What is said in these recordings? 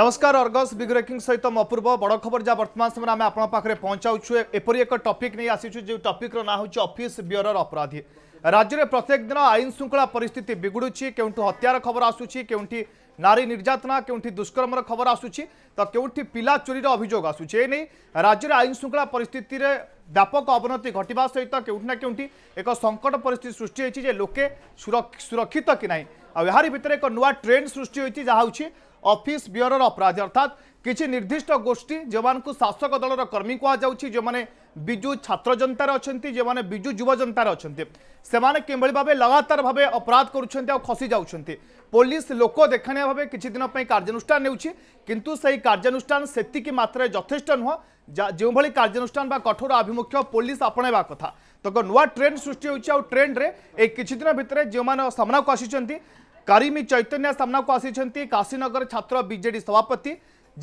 নমস্কার Argus big breaking সহিত অপূর্ব বড় খবর যা বর্তমান সময় আমি আপনার পাখে পৌঁছাউছু এপরি এক টপিক নিয়ে আসিছু যে টপিকর না হচ্ছে অফিস ব্যুরোর অপরাধী রাজ্যের প্রত্যেক দিন আইন শৃঙ্খলা পরিস্থিতি বিগুড়ুছি কেউটি হত্যার খবর আসুচি কেউটি নারী নির্যাতনা কেউটি দুষ্কর্মর খবর আসুচি তো কেউটি পিলা চোরির অভিযোগ আসুচি এনে রাজ্যের আইন শৃঙ্খলা পরিস্থিতির ବ୍ୟାପକ ଅବନତି ଘଟିବା ସହିତ କେଉଁଠି ନା କେଉଁଠି ଏକ ସଙ୍କଟ ପରିସ୍ଥିତି ସୃଷ୍ଟି ହୋଇଛି ଯେ ଲୋକେ ସୁରକ୍ଷିତ କି ନାହିଁ ଆଉ ଏହାରି ଭିତରେ ଏକ ନୂଆ ଟ୍ରେଣ୍ଡ ସୃଷ୍ଟି ହୋଇଛି ଯାହା ହେଉଛି अफिस् ब्योर अपराध अर्थात किसी निर्दिष्ट गोष्ठी जो मूँ शासक दल कर्मी कह जाने विजु छात्र जनतार अच्छा जो मैंने विजु जुव जनतार अच्छा से मैंने किभली भाव लगातार भाव अपराध कर खसी जाऊँ पुलिस लोक देखाणिया भाव किसी दिन कार्यानुषान किंतु से ही कार्यानुषान से मात्र जथेष नुह जो भाई कार्यानुषान कठोर आभिमुख्य पुलिस अपने कथ तो नुआ ट्रेन सृष्टि हो ट्रेन में एक किद भितर जो मैंने सामना को आसी কারিমি চৈতন্য সামনাকু আসিছেন কাশীনগর ছাত্র বিজেডি সভাপতি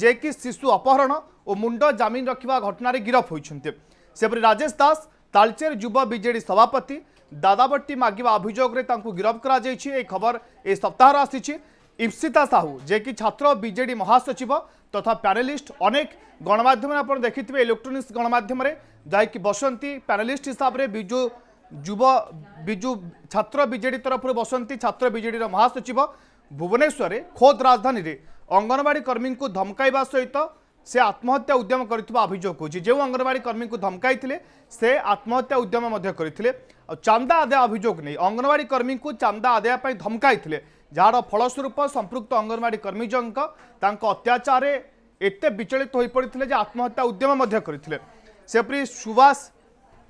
যে কি শিশু অপহরণ ও মুন্ড জামিন রক্ষা ঘটনার গিরফ হয়েছেন সেপরি রাজেশ দাস তালচের যুব বিজেডি সভাপতি দাদাবট্টি মাগিবা অভিযোগে তাঁকু গিরফ করা যাইছি এই খবর এই সপ্তাহর আসিছি ইপ্সিতা সাহু যে কি ছাত্র বিজেডি মহাসচিব তথা প্যানেলিস্ট অনেক গণমাধ্যমে আপনার দেখিথিবে ইলেকট্রোনিক্স গণমাধ্যমে যাইকি বসন্তি প্যানেলিস্ট হিসাবে বিজু যুব বিজু ছাত্র বিজেডি তরফর বসন্তি ছাত্র বিজেডির মহাসচিব ভুবনেশ্বরে খোদ রাজধানীতে অঙ্গনবাড়ি কর্মী ধমকাইবা সহিত সে আত্মহত্যা উদ্যম করে অভিযোগ হয়েছে যে অঙ্গনবাড়ি কর্মী ধমকাই সে আত্মহত্যা উদ্যম করে চান্দা আদায় অভিযোগ নেই অঙ্গনবাড়ি কর্মী চান্দা আদায় ধমকাই যার ফলস্বরূপ সম্পৃক্ত অঙ্গনবাড়ি কর্মী জনক তাঁর অত্যাচারে এতে বিচলিত হয়ে পড়ে যে আত্মহত্যা উদ্যম করে সেপরি সুভাষ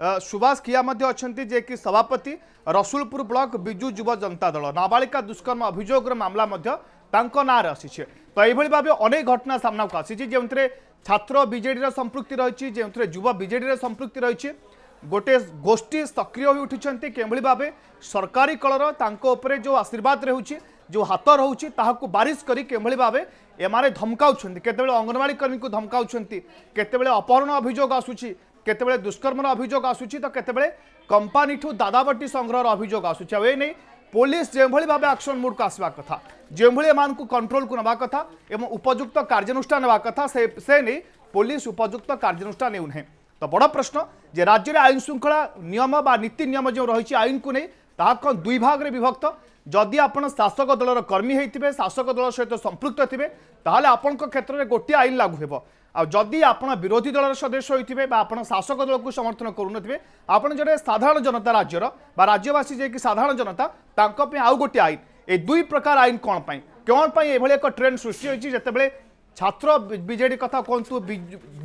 ସୁବାସ କିଆ ମଧ୍ୟ ଅଛନ୍ତି ଯିଏକି ସଭାପତି ରସୁଲପୁର ବ୍ଲକ ବିଜୁ ଯୁବ ଜନତା ଦଳ ନାବାଳିକା ଦୁଷ୍କର୍ମ ଅଭିଯୋଗର ମାମଲା ମଧ୍ୟ ତାଙ୍କ ନାଁରେ ଆସିଛି ତ ଏଇଭଳି ଭାବେ ଅନେକ ଘଟଣା ସାମ୍ନାକୁ ଆସିଛି ଯେଉଁଥିରେ ଛାତ୍ର ବିଜେଡ଼ିର ସମ୍ପୃକ୍ତି ରହିଛି ଯେଉଁଥିରେ ଯୁବ ବିଜେଡ଼ିର ସମ୍ପୃକ୍ତି ରହିଛି ଗୋଟିଏ ଗୋଷ୍ଠୀ ସକ୍ରିୟ ହୋଇ ଉଠିଛନ୍ତି କେଉଁଭଳି ଭାବେ ସରକାରୀ କଳର ତାଙ୍କ ଉପରେ ଯେଉଁ ଆଶୀର୍ବାଦ ରହୁଛି ଯେଉଁ ହାତ ରହୁଛି ତାହାକୁ ବାରିଶ କରି କେଉଁଭଳି ଭାବେ ଏମାନେ ଧମକାଉଛନ୍ତି କେତେବେଳେ ଅଙ୍ଗନବାଡ଼ି କର୍ମୀଙ୍କୁ ଧମକାଉଛନ୍ତି କେତେବେଳେ ଅପହରଣ ଅଭିଯୋଗ ଆସୁଛି केते बड़े दुष्कर्म अभोग आसूँ तो केते कंपानी ठू दादावटी संग्रह अभोग आसूँ पुलिस जो भाई भाव आक्शन मुड को आसवा कथ जो भाई एम को कंट्रोल को ना कथा और उपयुक्त कार्यानुषान कथा से, से नहीं पुलिस उपयुक्त कार्यानुषान ने तो बड़ प्रश्न जे राज्य में आईन श्रृंखला नियम व नीति नियम जो रही आईन को नहीं ता कौन दुई भाग में विभक्त जदि आप शासक दल कर्मी होते शासक दल सहित संपुक्त थे आपण क्षेत्र में गोटे आईन लागू हो आदि आप विरोधी दल सदस्य होते बा आप शासक दल को समर्थन करुन आपण जड़े साधारण जनता राज्यर बा राज्यवासी जे कि साधारण जनता आउ गोटे आईन ए दुई प्रकार आईन कौन पर कौन एभली एक ट्रेंड सृष्टि होती जितेबाला ছাত্র বিজেডি কথা কুহতু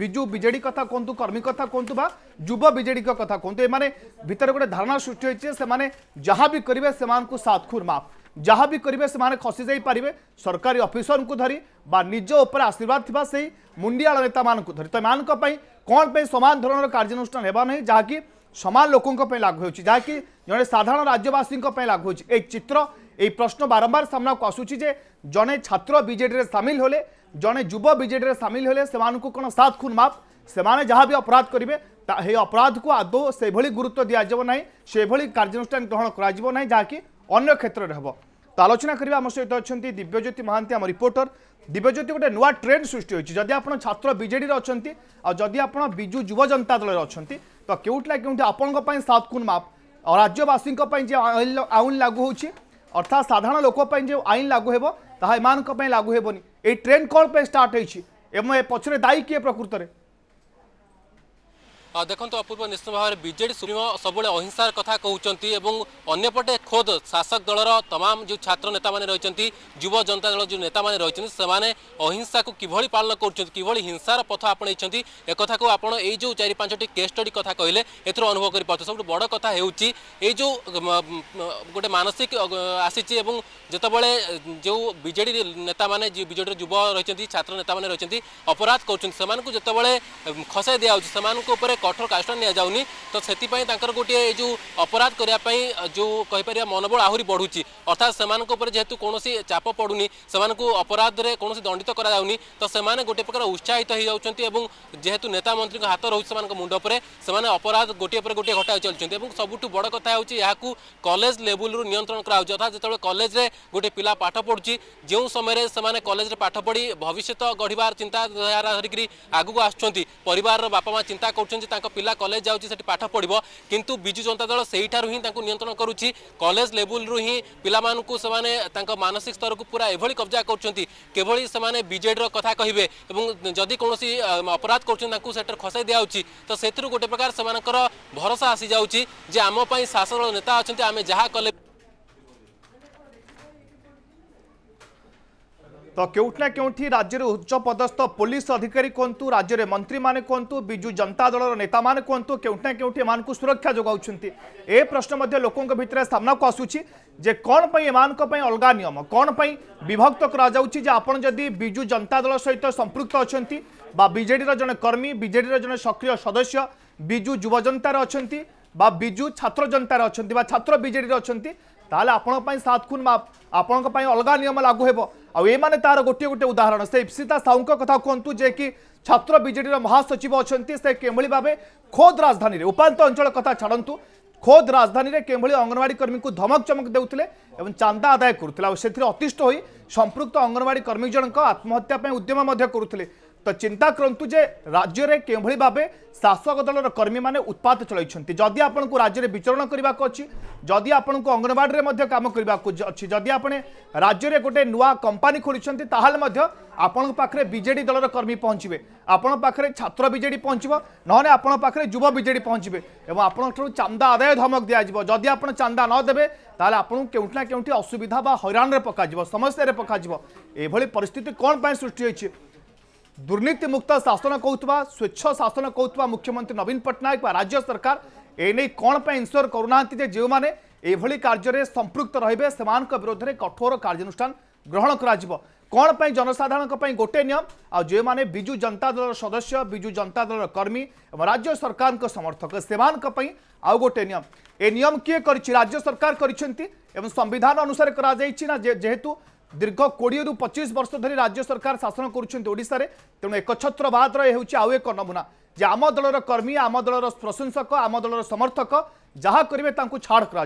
বিজু বিজেডি কথা কুহতু কর্মী কথা কুহতু বা যুব বিজেডি কথা কুহতু এমানে ভিতরে গোটে ধারণা সৃষ্টি হয়েছে সে যা বি করবে সে সাতখুর মাফ ଯାହା ବି କରିବେ ସେମାନେ ଖସିଯାଇପାରିବେ ସରକାରୀ ଅଫିସରଙ୍କୁ ଧରି ବା ନିଜ ଉପରେ ଆଶୀର୍ବାଦ ଥିବା ସେହି ମୁଣ୍ଡିଆଳ ନେତାମାନଙ୍କୁ ଧରି ତ ଏମାନଙ୍କ ପାଇଁ କ'ଣ ପାଇଁ ସମାନ ଧରଣର କାର୍ଯ୍ୟାନୁଷ୍ଠାନ ହେବା ନାହିଁ ଯାହାକି ସମାନ ଲୋକଙ୍କ ପାଇଁ ଲାଗୁ ହେଉଛି ଯାହାକି ଜଣେ ସାଧାରଣ ରାଜ୍ୟବାସୀଙ୍କ ପାଇଁ ଲାଗୁ ହେଉଛି ଏହି ଚିତ୍ର ଏହି ପ୍ରଶ୍ନ ବାରମ୍ବାର ସାମ୍ନାକୁ ଆସୁଛି ଯେ ଜଣେ ଛାତ୍ର ବିଜେଡ଼ିରେ ସାମିଲ ହେଲେ ଜଣେ ଯୁବ ବିଜେଡ଼ିରେ ସାମିଲ ହେଲେ ସେମାନଙ୍କୁ କ'ଣ ସାତ ଖୁନ ମାଫ ସେମାନେ ଯାହା ବି ଅପରାଧ କରିବେ ଏହି ଅପରାଧକୁ ଆଦୌ ସେଭଳି ଗୁରୁତ୍ୱ ଦିଆଯିବ ନାହିଁ ସେଭଳି କାର୍ଯ୍ୟାନୁଷ୍ଠାନ ଗ୍ରହଣ କରାଯିବ ନାହିଁ ଯାହାକି অন্য ক্ষেত্রে হব তো আলোচনা করা আমার সহ অনেক দিব্যজ্যোতি মহান্তি আমার রিপোর্টর দিব্যজ্যোতি গোটে নূয় ট্রেন্ড সৃষ্টি হয়েছে যদি আপনার ছাত্র বিজেডি অনেক আদি আপনার বিজু যুব জনতা দলের অনেক তো কেউটি না কেউটি আপনার সাত খুন মাপ রাজ্যবাসী যে আইন লাগু হচ্ছে অর্থাৎ সাধারণ লোক যে আইন লাগু হব তাহা এমান লাগু হবনি এই ট্রেন্ড কোণ স্টার্ট হয়েছে এবং এ পছরে দায়ী কি প্রকৃতরে देखो अपूर्व निश्चित भाव में विजेड सुप्रीमो सब अहिंसार कथ कहते अंपटे खोद शासक दल तमाम जो छात्र नेता मैंने रही जुव जनता दल जो नेता मैंने रही अहिंसा को किभली पालन हिंसार पथ आपण एक आप जो चार पांच के स्टडी कथ कहे एथर अनुभव कर सब बड़ कथा हो जो गोटे मानसिक आसी जोबले जो बजे नेता मैंने विजे जुव रही छात्र नेता मैंने रही अपराध करते खसई दिखाई से कठोर कार्यसान नि तो से गोटे जो अपराध करवाई जो कहींपर मनोबल आहरी बढ़ुच्च अर्थात सेना जेहतु कौन चाप पड़ू से अपराध में कौन दंडित करो तो से गोटे प्रकार उत्साहित हो जाते जेहतु नेता मंत्री हाथ रोच मुंड अपराध गोटेपर गोटे घटा चलते सबुठ बड़ कथा यहाँ कलेज लेवल रू नियंत्रण करता जो कलेज गोटे पिला पाठ पढ़ु जो समय से कलेज पाठ पढ़ी भविष्य गढ़ चिंताधारा धरिकी आगक आसार बापा चिंता करूँ ତାଙ୍କ ପିଲା କଲେଜ ଯାଉଛି ସେଠି ପାଠ ପଢ଼ିବ କିନ୍ତୁ ବିଜୁ ଜନତା ଦଳ ସେଇଠାରୁ ହିଁ ତାଙ୍କୁ ନିୟନ୍ତ୍ରଣ କରୁଛି କଲେଜ ଲେବୁଲରୁ ହିଁ ପିଲାମାନଙ୍କୁ ସେମାନେ ତାଙ୍କ ମାନସିକ ସ୍ତରକୁ ପୁରା ଏଭଳି କବ୍ଜା କରୁଛନ୍ତି କେଭଳି ସେମାନେ ବିଜେଡ଼ିର କଥା କହିବେ ଏବଂ ଯଦି କୌଣସି ଅପରାଧ କରୁଛନ୍ତି ତାଙ୍କୁ ସେଠାରେ ଖସାଇ ଦିଆହେଉଛି ତ ସେଥିରୁ ଗୋଟେ ପ୍ରକାର ସେମାନଙ୍କର ଭରସା ଆସିଯାଉଛି ଯେ ଆମ ପାଇଁ ଶାସକ ନେତା ଅଛନ୍ତି ଆମେ ଯାହା କଲେ ତ କେଉଁଠି ନା କେଉଁଠି ରାଜ୍ୟରେ ଉଚ୍ଚପଦସ୍ଥ ପୋଲିସ ଅଧିକାରୀ କୁହନ୍ତୁ ରାଜ୍ୟରେ ମନ୍ତ୍ରୀମାନେ କୁହନ୍ତୁ ବିଜୁ ଜନତା ଦଳର ନେତାମାନେ କୁହନ୍ତୁ କେଉଁଠି ନା କେଉଁଠି ଏମାନଙ୍କୁ ସୁରକ୍ଷା ଯୋଗାଉଛନ୍ତି ଏ ପ୍ରଶ୍ନ ମଧ୍ୟ ଲୋକଙ୍କ ଭିତରେ ସାମ୍ନାକୁ ଆସୁଛି ଯେ କ'ଣ ପାଇଁ ଏମାନଙ୍କ ପାଇଁ ଅଲଗା ନିୟମ କ'ଣ ପାଇଁ ବିଭକ୍ତ କରାଯାଉଛି ଯେ ଆପଣ ଯଦି ବିଜୁ ଜନତା ଦଳ ସହିତ ସମ୍ପୃକ୍ତ ଅଛନ୍ତି ବା ବିଜେଡ଼ିର ଜଣେ କର୍ମୀ ବିଜେଡ଼ିର ଜଣେ ସକ୍ରିୟ ସଦସ୍ୟ ବିଜୁ ଯୁବ ଜନତାରେ ଅଛନ୍ତି বা বিজু ছাত্র জনতার অনেক বা ছাত্র বিজেডির অনেক ତାହେଲେ ଆପଣଙ୍କ ପାଇଁ ସାତ ଖୁନ୍ ମାଫ ଆପଣଙ୍କ ପାଇଁ ଅଲଗା ନିୟମ ଲାଗୁ ହେବ ଆଉ ଏମାନେ ତାର ଗୋଟିଏ ଗୋଟିଏ ଉଦାହରଣ ସେ ଇପ୍ସିତା ସାହୁଙ୍କ କଥା କୁହନ୍ତୁ ଯେ କି ଛାତ୍ର ବିଜେଡ଼ିର ମହାସଚିବ ଅଛନ୍ତି ସେ କିଭଳି ଭାବେ ଖୋଦ୍ ରାଜଧାନୀରେ ଉପାନ୍ତ ଅଞ୍ଚଳ କଥା ଛାଡ଼ନ୍ତୁ খোদ রাজধানীরে কেভাবে অঙ্গনওয়াড়ি কর্মী ধমক চমক দেউলে এবং চান্দা আদায় করুলে সেতির অতিষ্ঠ হয়ে সম্পৃক্ত অঙ্গনওয়াড়ি কর্মী জনক আত্মহত্যা উদ্যম করুলে তো চিন্তা করতু যে রাজ্যের কেউভাবে ভাবে শাসক দলর কর্মী মানে উৎপাত চলাইছেন যদি আপনার রাজ্যের বিচরণ করা অছি যদি আপনার অঙ্গনবাড়ি কাম করা অছি যদি আপনি রাজ্যের গোটে নূয়া কোম্পানি খোলিছেন তাহলে আপনার পাখে বিজেডি দলর কর্মী পৌঁছবে আপনার পাখে ছাত্র বিজেডি পৌঁছব নহলে আপনার পাখে যুব বিজেডি পৌঁছবে এবং আপনার চান্দা আদায় ধমক দিয়াযিব যদি আপনার চান্দা নদেবে তাহলে আপনার কেউটি না কেউটি অসুবিধা বা হইরাণে পকাযিব সমস্যার পকাযিব এইভাবে পরিস্থিতি কোণ পাই সৃষ্টি হয়েছে দুর্নীতিমুক্ত শাসন কৌথা স্বচ্ছ শাসন কৌথা মুখ্যমন্ত্রী নবীন পট্টনাক বা রাজ্য সরকার এনে কণ ইনসিওর করুনা যে যে এইভাবে কার্যের সম্পৃক্ত রহবে সে বিরোধে কঠোর কার্যানুষ্ঠান গ্রহণ করা কণ জনসাধারণ গোটে নিয়ম যে বিজু জনতা দলর সদস্য বিজু জনতা দলর কর্মী এবং রাজ্য সরকার সমর্থক সে আউ গোটে নিয়ম এ নিয়ম কি করছে রাজ্য সরকার করছেন এবং সংবিধান অনুসারে করা যাই না যেহেতু দীর্ঘ কোড়িয়ে পঁচিশ বর্ষ ধর রাজ্য সরকার শাসন করছেন ওড়শার তেমন একছত্রবাদর এ হচ্ছে আউ এক নমুনা যে আম দলর কর্মী আম দলর প্রশংসক আম দলর সমর্থক যা করবে তা ছাড় করা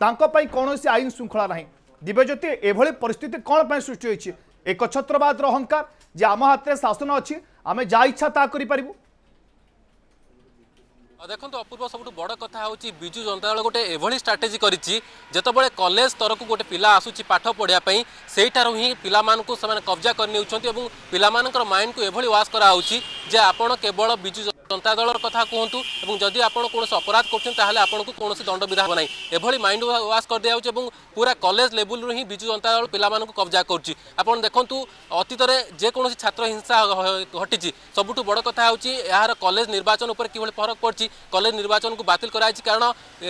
তাঁপাই কৌশি আইন শৃঙ্খলা না দিব্যজ্যোতি এভাবে পরিস্থিতি কোণ পাই সৃষ্টি হয়েছে একছত্রবাদর অহংকার যে আম হাতে শাসন অছি আমি যা ইচ্ছা তা করে পারিবু ଦେଖନ୍ତୁ ଅପୂର୍ବ ସବୁଠୁ ବଡ଼ କଥା ହେଉଛି ବିଜୁ ଜନତା ଦଳ ଗୋଟେ ଏଭଳି ଷ୍ଟ୍ରାଟେଜି କରିଛି ଯେତେବେଳେ କଲେଜ ସ୍ତରକୁ ଗୋଟେ ପିଲା ଆସୁଛି ପାଠ ପଢ଼ିବା ପାଇଁ ସେଇଠାରୁ ହିଁ ପିଲାମାନଙ୍କୁ ସେମାନେ କବ୍ଜା କରିନେଉଛନ୍ତି ଏବଂ ପିଲାମାନଙ୍କର ମାଇଣ୍ଡକୁ ଏଭଳି ୱାଶ୍ କରାହେଉଛି ଯେ ଆପଣ କେବଳ ବିଜୁ জনতা দলর কথা কুহতু এবং যদি আপনার কোণী অপরাধ করছেন তাহলে আপনার কোণী দণ্ডবিধা হব না এভাবে মাইন্ড ওয়াশ করে দিয়া হচ্ছে এবং পুরা কলেজ লেভেল হি বিজু জনতা দল পিলা কবজা করছে আপনার দেখুন অতীতরে যেকোন ছাত্র হিংসা ঘটিছে সবুঠ বড় কথা হচ্ছে এর কলেজ নির্বাচন উপরে কিভাবে ফরক পড়ছে কলেজ নির্বাচন বাতিল করা হয়েছে কারণ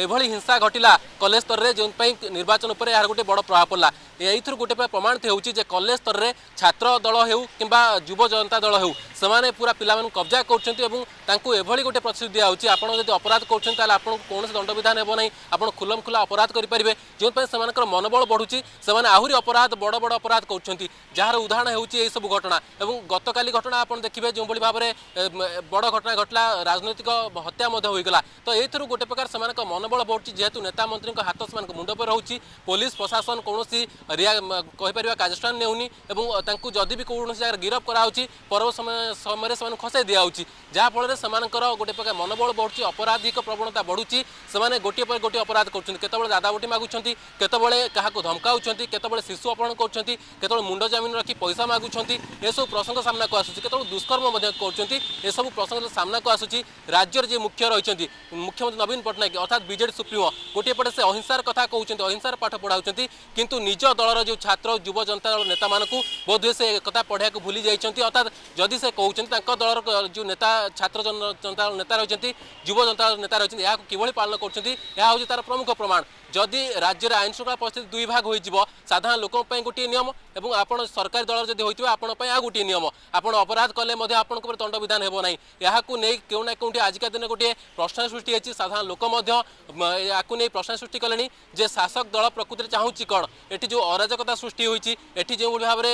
এভাবে হিংসা ঘটিলা কলেজ স্তরের যেপাই নির্বাচন উপরে এর গোটে বড় প্রভাব পড়া এইথর গোটে প্রমাণিত হচ্ছে যে কলেজ স্তরের ছাত্র দল হেউ কিংবা যুব জনতা দল হেউ সে পুরা পিলা কবজা করছেন এবং एभली गोटे प्रतिश्रुति दिखाई आपड़ी अपराध करें आपको कौन से दंड विधान हो ना आप खुलम खुला अपराध करेंगे जो से मनोबल बढ़ुच्छ से आहरी अपराध बड़ बड़ अपराध कर उदाहरण हो होसबू घटना और गत काली घटना आप देखिए जो भाई भाव में बड़ घटना घटला राजनैतिक हत्या तो यही गोटे प्रकार से मनोबल बढ़ुच्च जेहतु नेता मंत्री हाथ से मुंड पर रोचे पुलिस प्रशासन कौन कहीपर कार्यानुन और जदि भी कौन जगह गिरफ्त कराऊ परव समय समय खसई दिखाई जहाँफल से गोटे प्रकार मनोबल बढ़ुच्च अपराधिक प्रवणता बढ़ुच्च से गोटे पर गोटे अपराध करते दादा बुटी मगुच्च केत धमकाउंट केत शिशु अपहरण करते मुंड जमीन रखी पैसा मगुच्च ये सब प्रसंग सामना को आसूसी केत दुष्कर्म करसबू प्रसंग सामना को आसूसी राज्य जी मुख्य रही मुख्यमंत्री नवीन पट्टनायक अर्थात विजे सुप्रिमो गोटेपटे से अहिंसार कथ कौन अहिंसार पाठ पढ़ाऊँ कि निज दल जो छात्र युव जनता दल नेता बोध हुए से एक पढ़ाया भूली जाइए अर्थात जदि से कहते दल जो नेता छात्र জনতার নেতা রয়েছেন যুব জনতার নেতা রয়েছেন এখন কিভাবে পালন করছেন এ হচ্ছে তার প্রমুখ প্রমাণ যদি রাজ্যের আইন শৃঙ্খলা পরিস্থিতি দুই ভাগ হয়ে সাধারণ লোক গোটিয়ে নিয়ম এবং আপনার সরকারি দলর যদি হয়ে আপনার আউ গোটিয়ে নিয়ম আপনার অপরাধ কলে আপনার উপরে দণ্ডবিধান হব না এই কেউ না কেউটি আজিকা দিনে গোটিয়ে প্রশ্ন সৃষ্টি হয়েছে সাধারণ লোক এই প্রশ্ন সৃষ্টি কলে যে শাসক দল প্রকৃতির চাহুছি কণ এটি যে অরাজকতা সৃষ্টি হয়েছে এটি যে ভাবে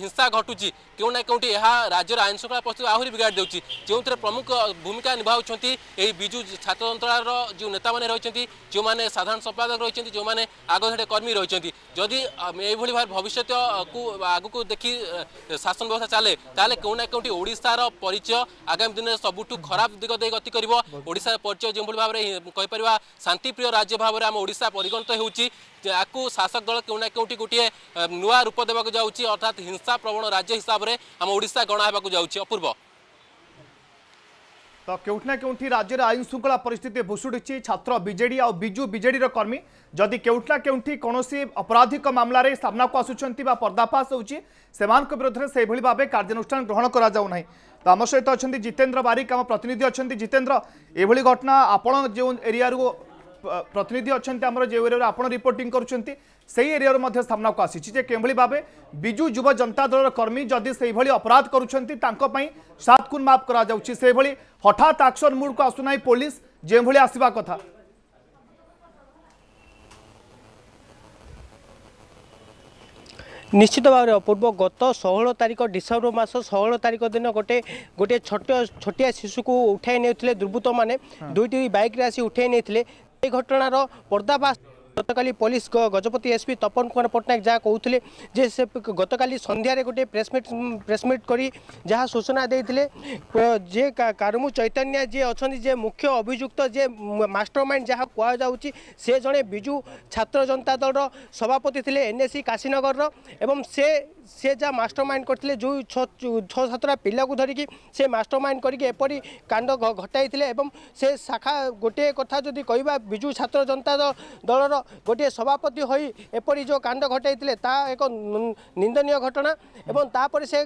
হিংসা ঘটুছি কেউ না কেউটি রাজ্যের আইন শৃঙ্খলা পরিস্থিতি আহরি বিগাড়ি দেউছি যে প্রমুখ ভূমিকা নিভাউছেন এই বিজু ছাত্র যন্ত্রণার যে নেতা মানে রয়েছেন যে সাধারণ সম্পাদক রয়েছেন যে আগধাড়ে কর্মী রয়েছেন যদি এইভাবে ভাবে ভবিষ্যৎকু আগুক দেখি শাসন ব্যবস্থা চালে তাহলে কেউ না কেউটি ওড়শার পরিচয় আগামী দিনে সবুঠু খারাপ দিক দিয়ে গতি করব ওড়শার পরিচয় যেভাবে ভাবে কইপার শান্তিপ্রিয় রাজ্য ভাবে আমার ওড়শা পরিগণিত হচ্ছে আকু শাসক দল কেউ না কেউটি গোটিয়ে নূয়া রূপ দেওয়া যাচ্ছে অর্থাৎ হিংসা প্রবণ রাজ্য হিসাবে আমার ওড়শা গণা হওয়া যাচ্ছে অপূর্ব ତ କେଉଁଠି ନା କେଉଁଠି ରାଜ୍ୟରେ ଆଇନ ଶୃଙ୍ଖଳା ପରିସ୍ଥିତି ଭୁଷୁଡ଼ିଛି ଛାତ୍ର ବିଜେଡ଼ି ଆଉ ବିଜୁ ବିଜେଡ଼ିର କର୍ମୀ ଯଦି କେଉଁଠି ନା କେଉଁଠି କୌଣସି ଅପରାଧିକ ମାମଲାରେ ସାମ୍ନାକୁ ଆସୁଛନ୍ତି ବା ପର୍ଦ୍ଦାଫାଶ ହେଉଛି ସେମାନଙ୍କ ବିରୋଧରେ ସେହିଭଳି ଭାବେ କାର୍ଯ୍ୟାନୁଷ୍ଠାନ ଗ୍ରହଣ କରାଯାଉ ନାହିଁ ତ ଆମ ସହିତ ଅଛନ୍ତି ଜିତେନ୍ଦ୍ର ବାରିକ ଆମ ପ୍ରତିନିଧି ଅଛନ୍ତି ଜିତେନ୍ଦ୍ର ଏଭଳି ଘଟଣା ଆପଣ ଯେଉଁ ଏରିଆରୁ ପ୍ରତିନିଧି ଅଛନ୍ତି ଆମର ଯେଉଁ ଏରିଆରୁ ଆପଣ ରିପୋର୍ଟିଂ କରୁଛନ୍ତି সেই এরিয়াৰ মধ্য সামনাকো আছি চি যে কেম্বলি বাবে বিজু যুৱ জনতা দলৰ কর্মী যদি সেই ভলি অপরাধ কৰুচନ୍ତି তাকো পই সাতকুন মাফ কৰা যাওচি সেই ভলি হঠাৎ আক্ষৰ মূৰক আছনাই পোলিস জেম ভলি আছবা কথা নিশ্চিতভাৱে অপৰ্ব গোত 16 তাৰিখ 12 মাহৰ 16 তাৰিখ দিন গটে গটে ছটীয় ছটীয় শিশুক উঠাই নেউtile দুৰবুত মানে দুইটি বাইক ৰাছি উঠাই নেtile এই ঘটণাৰ পর্দা গতকাল পুলিশ গজপতি এসপি তপন কুমার পট্টনাক যা কৌলে যে সে গতকাল সন্ধ্যায় গোটে প্রেসমিট প্রেসমিট করে যা সূচনা দিয়ে যে কারমু চৈতন্য যে অনেক যে মুখ্য অভিযুক্ত যে মাস্টর মাইন্ড যা কুযাচ্ছে সে জনে বিজু ছাত্র জনতা দলর সভাপতি লে এনএসি কাশীনগর এবং সে সে যা মাস্টর মাইন্ড করলে যে ছ সাতটা পিলাকে ধরিকি সে মাস্টর মাইন্ড করিকি এপরি কাণ্ড ঘটাই এবং সে শাখা গোটিয়ে কথা যদি কহা বিজু ছাত্র জনতা দলর গোটিয়ে সভাপতি হয়ে এপরি যে কাণ্ড ঘটাই তা এক নিন্দনীয় ঘটনা এবং তাপরে সে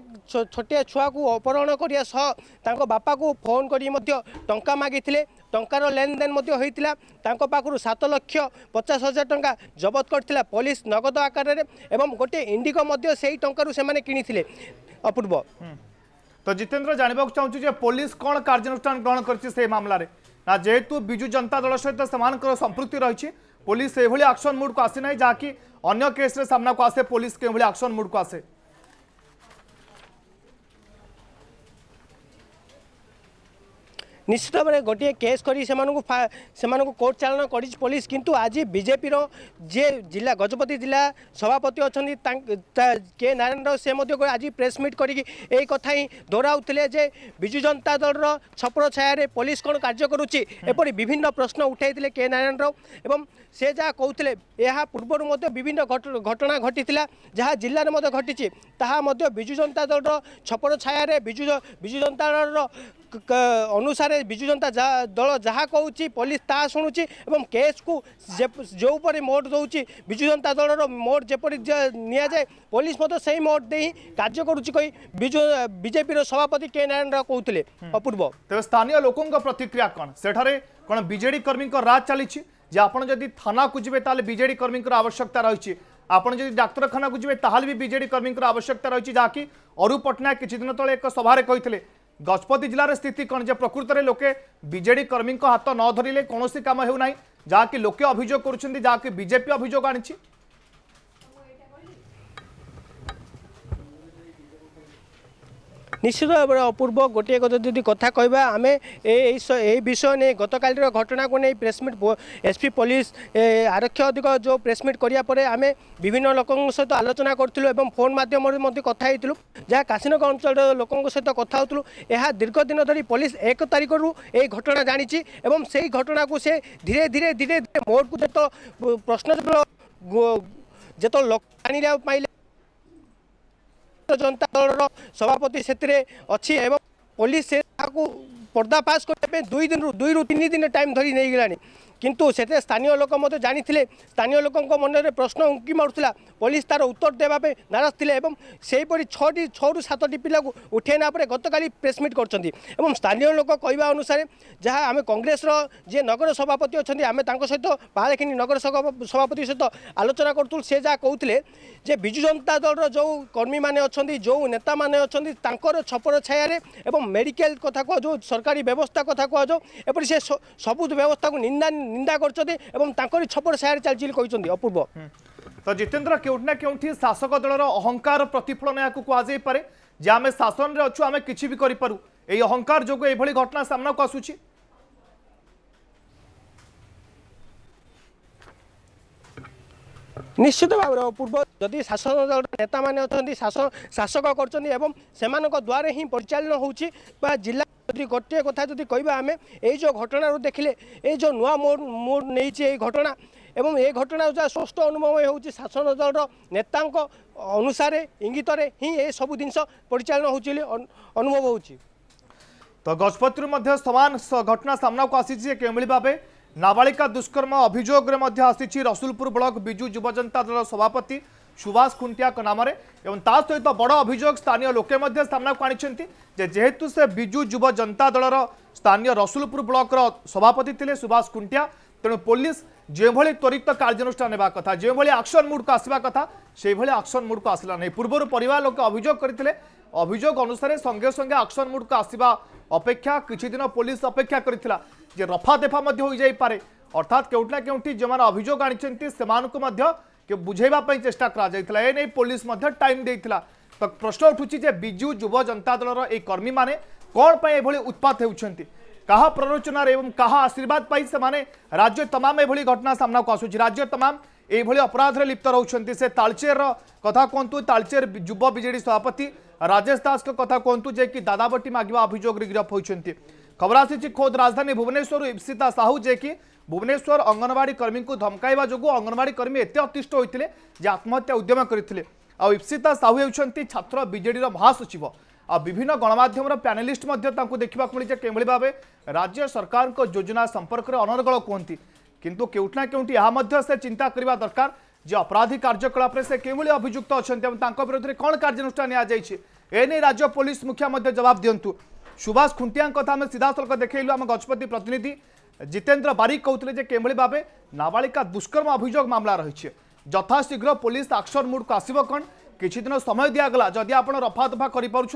ছোটিয়া ছুয়াকু অপহরণ করা সহ তাঙ্ক বাপাকু ফোন করি মধ্য টঙ্কা মাগিলে ଟଙ୍କାର ଲେନଦେନ ମଧ୍ୟ ହୋଇଥିଲା ତାଙ୍କ ପାଖରୁ ସାତ ଲକ୍ଷ ପଚାଶ ହଜାର ଟଙ୍କା ଜବତ କରିଥିଲା ପୋଲିସ ନଗଦ ଆକାରରେ ଏବଂ ଗୋଟିଏ ଇଣ୍ଡିଗୋ ମଧ୍ୟ ସେଇ ଟଙ୍କାରୁ ସେମାନେ କିଣିଥିଲେ ଅପୂର୍ବ ତ ଜିତେନ୍ଦ୍ର ଜାଣିବାକୁ ଚାହୁଁଛୁ ଯେ ପୋଲିସ କ'ଣ କାର୍ଯ୍ୟାନୁଷ୍ଠାନ ଗ୍ରହଣ କରିଛି ସେ ମାମଲାରେ ନା ଯେହେତୁ ବିଜୁ ଜନତା ଦଳ ସହିତ ସେମାନଙ୍କର ସମ୍ପୃକ୍ତି ରହିଛି ପୋଲିସ ଏଭଳି ଆକ୍ସନ ମୁଡ୍କୁ ଆସିନାହିଁ ଯାହାକି ଅନ୍ୟ କେସ୍ରେ ସାମ୍ନାକୁ ଆସେ ପୋଲିସ କେଉଁଭଳି ଆକ୍ସନ ମୁଡ୍କୁ ଆସେ নিশ্চিত ভাবে গোটিয়ে কেস করে সে সে কোর্ট চালন করেছে পুলিশ কিন্তু আজ বিজেপির যে জেলা গজপতি জেলা সভাপতি অনেক নারায়ণ রাও সে আজ প্রেস মিট করি এই কথা হি দোহরাউলে যে বিজু জনতা দলর ছপর ছায়ারে পুলিশ কোণ কার্য করুচি এপরি বিভিন্ন প্রশ্ন উঠাইলে কে নারায়ণ রাও এবং সে যা কৌলে এ পূর্বর বিভিন্ন ঘটনা ঘটি যা জেলার মধ্যে ঘটিছে ତାହା ମଧ୍ୟ ବିଜୁ ଜନତା ଦଳର ଛପର ଛାୟାରେ ବିଜୁ ବିଜୁ ଜନତା ଦଳର ଅନୁସାରେ ବିଜୁ ଜନତା ଦଳ ଯାହା କହୁଛି ପୋଲିସ ତାହା ଶୁଣୁଛି ଏବଂ କେସ୍କୁ ଯେଉଁପରି ମୋଡ଼ ଦେଉଛି ବିଜୁ ଜନତା ଦଳର ମୋଡ଼ ଯେପରି ନିଆଯାଏ ପୋଲିସ ମଧ୍ୟ ସେହି ମୋଡ଼ ଦେଇ କାର୍ଯ୍ୟ କରୁଛି କହି ବିଜୁ ବିଜେପିର ସଭାପତି କେ ନାରାୟଣ ରାଓ କହୁଥିଲେ ଅପୂର୍ବ ତେବେ ସ୍ଥାନୀୟ ଲୋକଙ୍କ ପ୍ରତିକ୍ରିୟା କ'ଣ ସେଠାରେ କ'ଣ ବିଜେଡି କର୍ମୀଙ୍କ ରାଜ ଚାଲିଛି ଯେ ଆପଣ ଯଦି ଥାନାକୁ ଯିବେ ତାହେଲେ ବିଜେଡି କର୍ମୀଙ୍କର ଆବଶ୍ୟକତା ରହିଛି आपत जब डाक्तखाना को जब भी विजेड कर्मी आवश्यकता रही जहाँकि अरूप पट्टनायक किद ते एक सभा कही गजपति जिलार स्थित कौन जे प्रकृत में लोके विजेड कर्मी हाथ न धरले कौन काम हो लोके अभोग करजेपी अभोग आनी ନିଶ୍ଚିତ ଭାବରେ ଅପୂର୍ବ ଗୋଟିଏ କଥା ଯଦି କଥା କହିବା ଆମେ ଏହି ବିଷୟ ନେଇ ଗତକାଲିର ଘଟଣାକୁ ନେଇ ପ୍ରେସମିଟ୍ ଏସ୍ପି ପୋଲିସ ଆରକ୍ଷୀ ଅଧିକ ଯେଉଁ ପ୍ରେସମିଟ୍ କରିବା ପରେ ଆମେ ବିଭିନ୍ନ ଲୋକଙ୍କ ସହିତ ଆଲୋଚନା କରୁଥିଲୁ ଏବଂ ଫୋନ୍ ମାଧ୍ୟମରେ ମଧ୍ୟ କଥା ହେଇଥିଲୁ ଯାହା କାଶୀନଗର ଅଞ୍ଚଳର ଲୋକଙ୍କ ସହିତ କଥା ହେଉଥିଲୁ ଏହା ଦୀର୍ଘ ଦିନ ଧରି ପୋଲିସ ଏକ ତାରିଖରୁ ଏହି ଘଟଣା ଜାଣିଛି ଏବଂ ସେହି ଘଟଣାକୁ ସେ ଧୀରେ ଧୀରେ ଧୀରେ ଧୀରେ ମୋଡ଼କୁ ଯେତ ପ୍ରଶ୍ନ ଯେତେବେଳେ ଯେତେବେଳେ ଲୋକ ଜାଣିବାକୁ ପାଇଲେ ଭାରତୀୟ ଜନତା ଦଳର ସଭାପତି ସେଥିରେ ଅଛି ଏବଂ ପୋଲିସ ସେ ତାହାକୁ ପର୍ଦ୍ଦାଫାସ୍ କରିବା ପାଇଁ ଦୁଇ ଦିନରୁ ଦୁଇରୁ ତିନି ଦିନ ଟାଇମ୍ ଧରି ନେଇଗଲାଣି কিন্তু সেতে স্থানীয় লোক ମଧ୍ୟ ଜାଣିଥିଲେ ସ୍ଥାନୀୟ ଲୋକଙ୍କ ମନରେ ପ୍ରଶ୍ନ ଉଙ୍କି ମାରୁଥିଲା ପୋଲିସ ତାର ଉତ୍ତର ଦେବା ପାଇଁ ନାରାଜ ଥିଲେ ଏବଂ ସେହିପରି ଛଅଟି ଛଅରୁ ସାତଟି ପିଲାକୁ ଉଠାଇ ନେବା ପରେ ଗତକାଲି ପ୍ରେସମିଟ୍ କରିଛନ୍ତି ଏବଂ ସ୍ଥାନୀୟ ଲୋକ କହିବା ଅନୁସାରେ ଯାହା ଆମେ କଂଗ୍ରେସର ଯିଏ ନଗର ସଭାପତି ଅଛନ୍ତି ଆମେ ତାଙ୍କ ସହିତ ପାହାଡ଼ଖିନି ନଗର ସଭାପତି ସହିତ ଆଲୋଚନା କରୁଥିଲୁ ସେ ଯାହା କହୁଥିଲେ ଯେ ବିଜୁ ଜନତା ଦଳର ଯେଉଁ କର୍ମୀମାନେ ଅଛନ୍ତି ଯେଉଁ ନେତାମାନେ ଅଛନ୍ତି ତାଙ୍କର ଛପର ଛାୟାରେ ଏବଂ ମେଡ଼ିକାଲ କଥା କୁହାଯାଉ ସରକାରୀ ବ୍ୟବସ୍ଥା କଥା କୁହାଯାଉ ଏପରି ସେ ସବୁ ବ୍ୟବସ୍ଥାକୁ ନିନ୍ଦା নিন্দা করছেন এবং তাঁর ছপর সাহায্য চালছে কিন্তু অপূর্ব তো জিতেন্দ্র কেউটি না কেউটি শাসক দলর অহংকার প্রতিফলন এখন কুহযাই পড়ে যে আমি শাসনরে অছু আমি কিছু বি করে পু এই অহংকার যোগ এইভাবে ঘটনা সামনাকে আসুচি নিশ্চিত ভাবে অপূর্ব যদি শাসক দল নেতা মানে অনেক শাসক করছেন এবং সেমান দ্বারে হি পরিচালনা হচ্ছে বা জেলা गोटे कथा यो घटु देखिए यही नू मोड नै घटना ए घटना जा स्पष्ट अनुभव शासन दल र नेता अनुसार इङ्गित हिँड एसबु जिनिस परिचालन हुन्छ अनुभव हुन्छ गजपति समान स घटना सामनाको आसि के भावे नाबाकर्म अभियोग आसिछ रसुलपुर ब्लक विजु जुव दल सभापति সুভাষ খুঁটিয়া নামে এবং তা সহ বড় অভিযোগ স্থানীয় লোকে সামনাকু আনি যে যেহেতু সে বিজু যুব জনতা দলর স্থানীয় রসুলপুর ব্লকর সভাপতি লে সুভাষ খুঁটিয়া তেমন পুলিশ যেভাবে ত্বরিত কার্যানুষ্ঠান নেওয়া কথা যেভাবে আকশন মুডক আসবা কথা সেইভাবে আকশন মুডক আসলা না পূর্বর পরিবার লোকে অভিযোগ করে অভিযোগ অনুসারে সঙ্গে সঙ্গে আকশন মুডক আসবা অপেক্ষা কিছুদিন পুলিশ অপেক্ষা করে যে রফাদফা হয়ে যাইপরে অর্থাৎ কেউটি না কেউটি যে অভিযোগ আনি সে કે ବୁଝେଇବା ચેષ્ટા କରାଯାଇଥିଲା એ ନେଇ ପୋଲିସ ମଧ୍ୟ ଟାଇମ୍ ଦେଇଥିଲା ତ ପ୍ରଶ୍ନ ଉଠୁଛି ଯେ ବିଜୁ ଯୁବ ଜନତା ଦଳର ଏହି କର୍ମୀମାନେ କ'ଣ ପାଇଁ ଏଭଳି ଉତ୍ପାତ ହେଉଛନ୍ତି କାହା ପ୍ରରୋଚନାରେ ଏବଂ କାହା ଆଶୀର୍ବାଦ ପାଇଁ ସେମାନେ ରାଜ୍ୟ ତମାମ ଏଭଳି ଘଟଣା ସାମ୍ନାକୁ ଆସୁଛି ରାଜ୍ୟ ତମାମ ଏଭଳି ଅପରାଧରେ ଲିପ୍ତ ରହୁଛନ୍ତି ସେ ତାଳଚେରର କଥା କୁହନ୍ତୁ ତାଳଚେର ଯୁବ ବିଜେଡି ସଭାପତି ରାଜେଶ ଦାସଙ୍କ କଥା କୁହନ୍ତୁ ଯେ କି ଦାଦାବଟି ମାଗିବା ଅଭିଯୋଗରେ ଗିରଫ ହୋଇଛନ୍ତି ଖବର ଆସିଛି ଖୋଦ୍ ରାଜଧାନୀ ଭୁବନେଶ୍ୱରରୁ ଇପ୍ସିତା ସାହୁ ଯେ କି भुवनेश्वर अंगनवाड़ी कर्मी को धमकाइवा जो अंगनवाड़ी कर्मी एत अतिष्ट होते आत्महत्या उद्यम करते आप्सिता साहू होती छात्र विजेडर महासचिव आ विभिन्न गणमाध्यम प्यानेलीस्ट देखा मिले कि भाव राज्य सरकार योजना संपर्क में अनर्गल कहते किंतु केउठना केउठी यहाँ से चिंता करने दरकार जे अपराधी कार्यकलाप से किभली अभियुक्त अच्छा विरोध में कौन कार्यानुषानी एने राज्य पुलिस मुखिया जवाब दिंतु सुभाष खुंटिया कथा सीधा सीधासलख देखल आम गजपति प्रतिनिधि জিতেন্দ্র বারিক কৌলে যে কিভাবে ভাবে নাবালিকা দুষ্কর্ম অভিযোগ মামলা রয়েছে যথাশীঘ্র পুলিশ আকশন মুডকু আসব কণ কিছুদিন সময় দিগলা যদি আপনার রফাদফা করে পুঁচ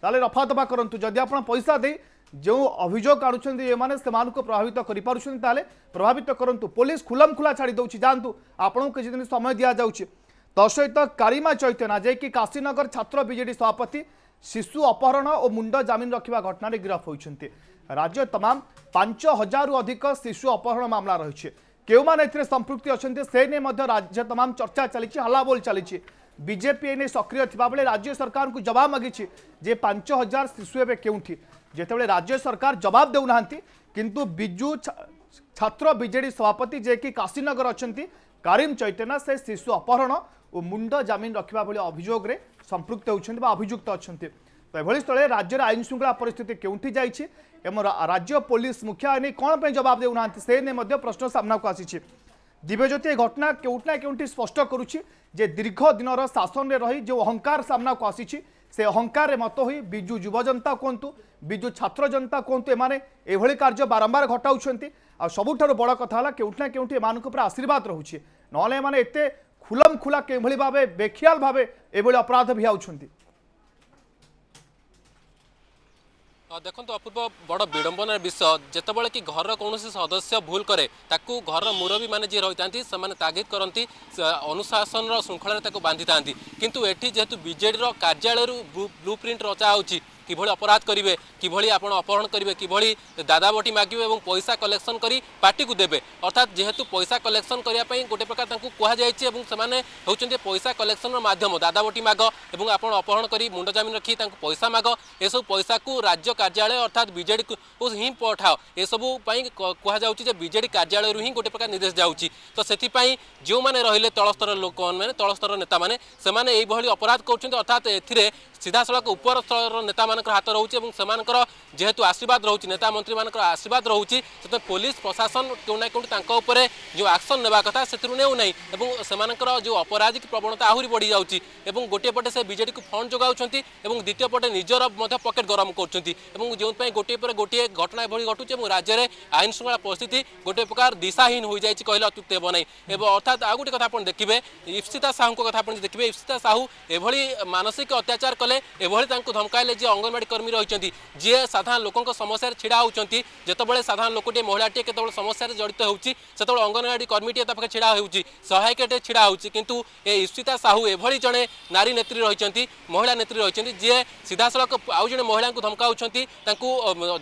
তাহলে রফাদফা করতু যদি আপনার পয়সা দিয়ে যে অভিযোগ আনুচ্ছেন এমানে সে প্রভাবিত করে পুঁচ তাহলে প্রভাবিত করতু পুলিশ খুলম খুলা ছাড়ি দেছি যাতে আপনার কিছুদিন সময় দিয়া যাচ্ছে তসহিত কারিমা চৈতন্য যাইকি কাশীনগর ছাত্র বিজেডি সভাপতি শিশু অপহরণ ও মুন্ড জামিন রাখা ঘটনার গিরফ হয়েছেন राज्य तमाम पांच हजार अधिक शिशु अपहरण मामला रही কেউমানে এতে সম্পৃক্তি অনেক সে নিয়ে রাজ্য তমাম চর্চা চালছে হালাবোল চালছে বিজেপি এনে সক্রিয় থাকবে রাজ্য সরকার জবাব মাগিছি যে পাঁচ হাজার শিশু এবে কেউঠি যেতবে রাজ্য সরকার জবাব দেউ না কিন্তু বিজু ছাত্র বিজেডি সভাপতি যে কি কাশীনগর অনেক কারিম চৈতন্য সে শিশু অপহরণ ও মুন্ড জামিন রক্ষা ভাল অভিযোগে সম্পৃক্ত হচ্ছেন বা অভিযুক্ত অনেক তো এভাবে স্থলে রাজ্যের আইন শৃঙ্খলা পরিস্থিতি কেউটি যাইছে এবং রাজ্য পুলিশ মুখিয়া নেই কোণ জবাব দেউ না সে নিয়ে প্রশ্ন সামনাকু আসিছে দিব্যজ্যোতি এই ঘটনা কেউটি না কেউটি স্পষ্ট করুছি যে দীর্ঘ দিনর শাসনে রহি যে অহংকার সামনাকু আসিছে সে অহংকারে মত হয়ে বিজু যুব জনতা কুহতু বিজু ছাত্র জনতা কুহতু এমানে এইভাবে কার্য বারম্বার ঘটাউছেন আবুঠার বড় কথা হল কেউটি না কেউটি এমন পুরা আশীর্বাদ রয়েছে নহলে এমানে এতে খুলম খুলা কেভাবে ভাবে বেখিয়াল ভাবে এভাবে অপরাধ ভিয়াউছেন আদেখন তো অপূর্ব বড় বিড়ম্বনার বিষয় যেতে বলে কি ঘরৰ কোন সে সদস্য ভুল করে তাকু ঘরৰ মুৰোবি মানে যে ৰৈতাନ୍ତି সমান তাগিদ কৰନ୍ତି अनुशासनৰ শৃংখলাতক বান্ধিতাନ୍ତି কিন্তু এটি যেতু বিজেডিৰ কার্যালয়ৰ ব্লুপ্রিন্ট ৰচা হৈছি কিভাবে অপরাধ করবে কিভাবে আপনার অপহরণ করবে কিভাবে দাদাবটি মাগবে এবং পয়সা কলেকশন করে পার্টিকে দেবে অর্থাৎ যেহেতু পয়সা কলেকশন করা গোটে প্রকার তাঁকু কুহযাই এবং সে হচ্ছেন পয়সা কলেকশনর মাধ্যম দাদাবটি মাগ এবং আপনার অপহরণ করে মুন্ড জামিন রাখি তাঁকু পয়সা মাগ এসব পয়সা কু রাজ্য কার্যালয় অর্থাৎ বিজেডি হি পঠাও এসব কুহযাচ্ছে যে বিজেডি কার্যালয় হি গোটে প্রকার নির্দেশ যাচ্ছি তো সেপাই যে রহলে তলস্তর লোক মানে তলস্তর নেতা মানে সে এইভাবে অপরাধ করছেন অর্থাৎ এতে सीधा सड़क उपर स्तर नेता मान हाथ रोच जेहेतु आशीर्वाद रोच नेता मंत्री मान आशीर्वाद से पुलिस प्रशासन के क्यों जो आक्सन ने कथा से नौनाईर जो अपराधिक प्रवणता आहरी बढ़ी जाऊँगी गोटेपटे से बजे को फंड जोगाऊँच द्वितीय पटे निजर पकेट गरम कर गोटेप गोटे घटना ये घटू और राज्य में आईन श्रृंखला पिस्थित गोटे प्रकार दिशाहीन हो जाए कहले अत्युक्त हो ना अर्थात आउ गोटे कथ देखिए ईप्सिता साहू को कथ देखिए ईप्सिता साहू ए मानसिक अत्याचार कले मैंने धमकाले जी अंगनवाड़ी कर्मी रही जी साधारण लोक समस्या ढड़ा होती जितेबाद साधारण लोकटे महिला टे के समस्या जड़ित होते अंगनवाड़ी कर्मी टे पाखे ढड़ा हो सहायक टे ढड़ा होती ईश्विता साहू एभली जड़े नारी नेत्री रही महिला नेत्री रही जी सीधा सड़क आउ जे महिला धमका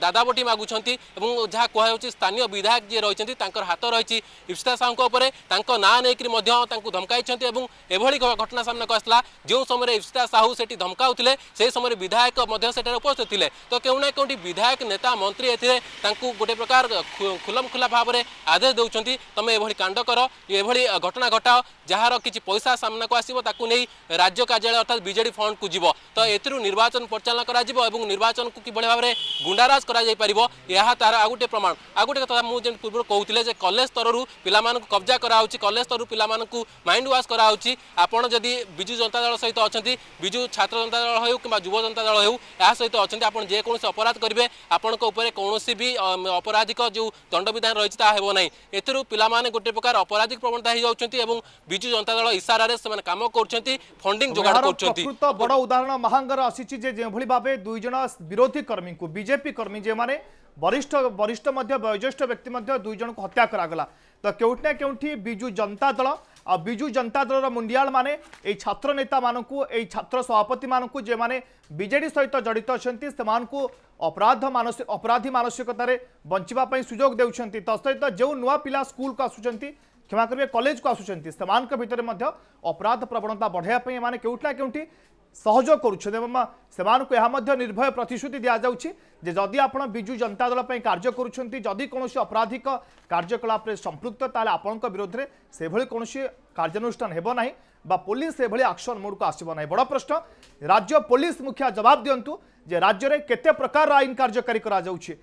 दादाबटी मगुचार जहाँ कह स्थानीय विधायक जी रही हाथ रही ईप्सिता साहू पर ना नहीं करमकई घटना सामना को आसला जो समय ईप्सिता साहू से धमका ଥିଲେ ସେହି ସମୟରେ ବିଧାୟକ ମଧ୍ୟ ସେଠାରେ ଉପସ୍ଥିତ ଥିଲେ ତ କେଉଁ ନା କେଉଁଠି ବିଧାୟକ ନେତା ମନ୍ତ୍ରୀ ଏଥିରେ ତାଙ୍କୁ ଗୋଟେ ପ୍ରକାର ଖୋଲମଖୋଲା ଭାବରେ ଆଦେଶ ଦେଉଛନ୍ତି ତୁମେ ଏଭଳି କାଣ୍ଡ କର ଏଭଳି ଘଟଣା ଘଟାଅ ଯାହାର କିଛି ପଇସା ସାମ୍ନାକୁ ଆସିବ ତାକୁ ନେଇ ରାଜ୍ୟ କାର୍ଯ୍ୟାଳୟ ଅର୍ଥାତ୍ ବିଜେଡି ଫଣ୍ଡକୁ ଯିବ ତ ଏଥିରୁ ନିର୍ବାଚନ ପରିଚାଳନା କରାଯିବ ଏବଂ ନିର୍ବାଚନକୁ କିଭଳି ଭାବରେ ଗୁଣ୍ଡାରାଜ କରାଯାଇପାରିବ ଏହା ତାର ଆଉ ଗୋଟେ ପ୍ରମାଣ ଆଉ ଗୋଟେ କଥା ମୁଁ ଯେମିତି ପୂର୍ବରୁ କହୁଥିଲେ ଯେ କଲେଜ ସ୍ତରରୁ ପିଲାମାନଙ୍କୁ କବ୍ଜା କରାହେଉଛି କଲେଜ ସ୍ତରରୁ ପିଲାମାନଙ୍କୁ ମାଇଣ୍ଡ ୱାଶ୍ କରାହେଉଛି ଆପଣ ଯଦି ବିଜୁ ଜନତା ଦଳ ସହିତ ଅଛନ୍ତି ବିଜୁ ଛାତ୍ର ଜନତା ଦଳ ହେଉ କିମ୍ବା ଯୁବ ଜନତା ଦଳ ହେଉ ଏହା ସହିତ ଅଛନ୍ତି ଆପଣ ଯେକୌଣସି ଅପରାଧ କରିବେ ଆପଣଙ୍କ ଉପରେ କୌଣସି ବି ଅପରାଧିକ ଯେଉଁ ଦଣ୍ଡବିଧାନ ରହିଛି ତାହା ହେବ ନାହିଁ ଏଥିରୁ ପିଲାମାନେ ଗୋଟେ ପ୍ରକାର ଅପରାଧିକ ପ୍ରବଣତା ହେଇଯାଉଛନ୍ତି ଏବଂ ବିଜୁ ଜନତା ଦଳ ଇସାରାରେ ସେମାନେ କାମ କରୁଛନ୍ତି ଫଣ୍ଡିଂ ଯୋଗାଡ଼ କରୁଛନ୍ତି ବଡ଼ ଉଦାହରଣ ମହାଙ୍ଗର ଆସିଛି ଯେ ଯେଉଁଭଳି ଭାବେ ଦୁଇ ଜଣ ବିରୋଧୀ କର୍ମୀଙ୍କୁ ବିଜେପି କର୍ମୀ ଯେଉଁମାନେ ବରିଷ୍ଠ ବରିଷ୍ଠ ମଧ୍ୟ ବୟୋଜ୍ୟେଷ୍ଠ ବ୍ୟକ୍ତି ମଧ୍ୟ ଦୁଇ ଜଣଙ୍କୁ ହତ୍ୟା କରାଗଲା ତ କେଉଁଠି ନା କେଉଁଠି ବିଜୁ ଜନତା ଦଳ आजु जनता दल मुंडियाल माने ये छात्र नेता मानक छात्र सभापति मानक जे माने बीजेडी सहित जड़ित अच्छा से अपराध मानस अपराधी मानसिकत बचापी सुजोग दे सहित जो नुआ पिला स्कूल को आसुँच क्षमा करेंगे कलेज को आसुँच से भितर अपराध प्रवणता बढ़ायापी एम के क्योंकि ସହଯୋଗ କରୁଛନ୍ତି ଏବଂ ସେମାନଙ୍କୁ ଏହା ମଧ୍ୟ ନିର୍ଭୟ ପ୍ରତିଶ୍ରୁତି ଦିଆଯାଉଛି ଯେ ଯଦି ଆପଣ ବିଜୁ ଜନତା ଦଳ ପାଇଁ କାର୍ଯ୍ୟ କରୁଛନ୍ତି ଯଦି କୌଣସି ଅପରାଧିକ କାର୍ଯ୍ୟକଳାପରେ ସମ୍ପୃକ୍ତ ତାହେଲେ ଆପଣଙ୍କ ବିରୋଧରେ ସେଭଳି କୌଣସି କାର୍ଯ୍ୟାନୁଷ୍ଠାନ ହେବ ନାହିଁ বা পুলিশ এভাবে আকশন মোড়ক আসব না বড় প্রশ্ন রাজ্য পুলিশ মুখিয়া জবাব দিন্তু যে রাজ্যের কেতে প্রকার আইন কার্যকারী করা যাচ্ছে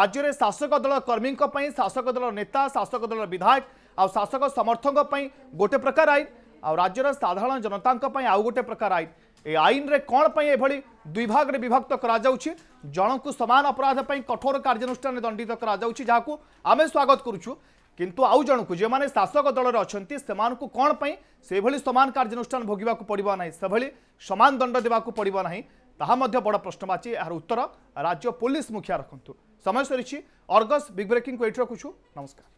রাজ্যের শাসক দল কর্মী শাসক দল নেতা শাসক দল বিধায়ক আাসক সমর্থক গোটে প্রকার আইন আজ্যের সাধারণ জনতা আউ গোটে প্রকার আইন এই আইনরে কণ পাই এভাবে দুই ভাগে বিভক্ত করা যাচ্ছে জনকু সমান অপরাধ পাই কঠোর কার্যানুষ্ঠানে দণ্ডিত করা যাচ্ছে যা আমি স্বাগত করছু কিন্তু আউ জনকু যে শাসক দলরে অনেক সে কণ পাই সেইভাবে সমান কার্যানুষ্ঠান ভোগা পড়ব না সেভাবে সমান দণ্ড দেওয়া পড়ব না তাহা মধ্য বড় প্রশ্নবাচী এর উত্তর রাজ্য পুলিশ মুখিয়া রাখতু সময় সরিছি অর্গস বিগ ব্রেকিং এইটি রাখুছু নমস্কার